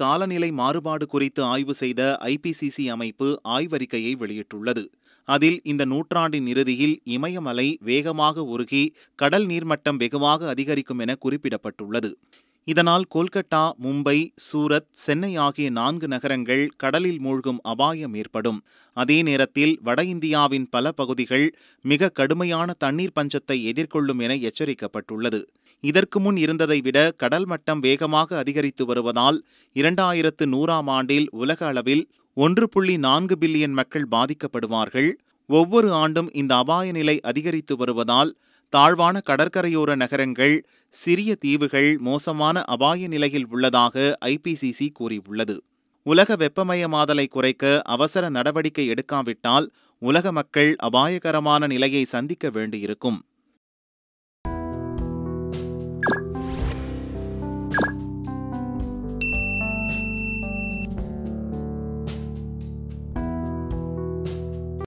காலநிலை மாறுபாடு குறித்து ஆய்வு செய்த ஐபிசிசி அமைப்பு ஆய்வறிக்கையை வெளியிட்டுள்ளது அதில் இந்த நூற்றாண்டின் இறுதியில் இமயமலை வேகமாக உருகி கடல் நீர்மட்டம் வெகுவாக அதிகரிக்கும் என குறிப்பிடப்பட்டுள்ளது இதனால் கொல்கட்டா மும்பை சூரத் சென்னை ஆகிய நான்கு நகரங்கள் கடலில் மூழ்கும் அபாயம் ஏற்படும் அதே நேரத்தில் வட இந்தியாவின் பல பகுதிகள் மிக கடுமையான தண்ணீர் பஞ்சத்தை எதிர்கொள்ளும் என எச்சரிக்கப்பட்டுள்ளது இதற்கு முன் இருந்ததை விட கடல் மட்டம் வேகமாக அதிகரித்து வருவதால் இரண்டாயிரத்து நூறாம் ஆண்டில் உலக அளவில் ஒன்று புள்ளி நான்கு பில்லியன் மக்கள் பாதிக்கப்படுவார்கள் ஒவ்வொரு ஆண்டும் இந்த அபாய நிலை அதிகரித்து வருவதால் தாழ்வான கடற்கரையோர நகரங்கள் சிறிய தீவுகள் மோசமான அபாய நிலையில் உள்ளதாக ஐபிசிசி கூறியுள்ளது உலக வெப்பமயமாதலை குறைக்க அவசர நடவடிக்கை எடுக்காவிட்டால் உலக மக்கள் அபாயகரமான நிலையை சந்திக்க வேண்டியிருக்கும்